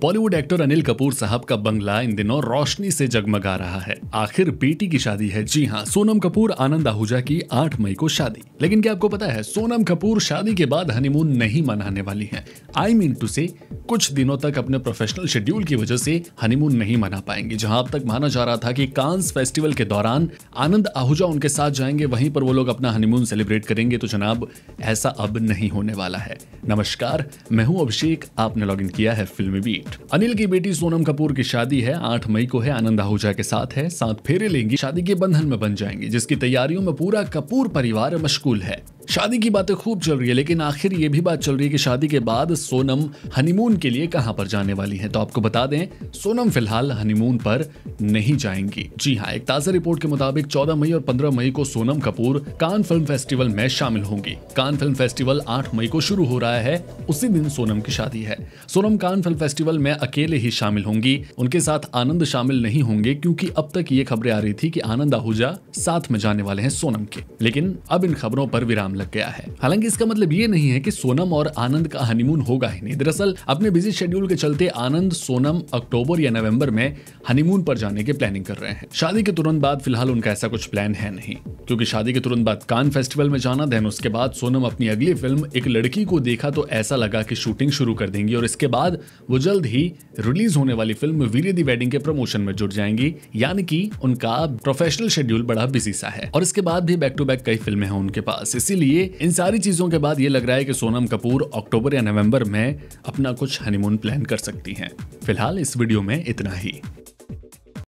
Bollywood actor Anil Kapoor साहब का बंगला इन दिनों रोशनी से जगमगा रहा है आखिर बेटी की शादी है जी हाँ सोनम कपूर आनंद आहूजा की 8 मई को शादी लेकिन क्या आपको पता है सोनम कपूर शादी के बाद हनीमून नहीं मनाने वाली हैं। आई मीन टू से कुछ दिनों तक अपने प्रोफेशनल शेड्यूल की वजह से हनीमून नहीं मना पाएंगे जहाँ अब तक माना जा रहा था की कांस फेस्टिवल के दौरान आनंद आहूजा उनके साथ जाएंगे वहीं पर वो लोग अपना हनीमून सेलिब्रेट करेंगे तो जनाब ऐसा अब नहीं होने वाला है नमस्कार मैं हूँ अभिषेक आपने लॉग किया है फिल्मी बीट इफेक्ट अनिल की बेटी सोनम कपूर की शादी है आठ मई को है आनंद आहूजा के साथ है साथ फेरे लेंगी शादी के बंधन में बन जाएंगी जिसकी तैयारियों में पूरा कपूर परिवार मशगूल है शादी की बातें खूब चल रही है लेकिन आखिर ये भी बात चल रही है कि शादी के बाद सोनम हनीमून के लिए कहाँ पर जाने वाली है तो आपको बता दें सोनम फिलहाल हनीमून पर नहीं जाएंगी जी हाँ एक ताजा रिपोर्ट के मुताबिक चौदह मई और पंद्रह मई को Sonam Kapoor Cannes film festival में शामिल होंगी कान फिल्म फेस्टिवल आठ मई को शुरू हो रहा है उसी दिन सोनम की शादी है सोनम कान फिल्म फेस्टिवल में अकेले ही शामिल होंगी उनके साथ आनंद शामिल नहीं होंगे क्योंकि अब तक ये खबरें आ रही थी कि आनंद आहूजा साथ में जाने वाले हैं सोनम के लेकिन अब इन खबरों पर विराम लग गया है हालांकि इसका मतलब ये नहीं है कि सोनम और आनंद का हनीमून होगा ही नहीं दरअसल अपने बिजी शेड्यूल के चलते आनंद सोनम अक्टूबर या नवंबर में हनीमून पर जाने की प्लानिंग कर रहे हैं शादी के तुरंत बाद फिलहाल उनका ऐसा कुछ प्लान है नहीं क्योंकि शादी के तुरंत बाद कान फेस्टिवल में जाना देन उसके बाद सोनम अपनी अगली फिल्म एक लड़की को देखा तो ऐसा लगा कि शूटिंग शुरू कर देंगी और इसके बाद वो जल्द ही रिलीज होने वाली फिल्म वीरे दी वेडिंग के प्रमोशन में जुट जाएंगी यानी कि उनका प्रोफेशनल शेड्यूल बड़ा बिजी सा है और इसके बाद भी बैक टू बैक कई फिल्में हैं उनके पास इसीलिए इसलिए इन सारी चीजों के बाद ये लग रहा है कि सोनम कपूर अक्टूबर या नवंबर में अपना कुछ हनीमून प्लान कर सकती हैं फिलहाल इस वीडियो में इतना ही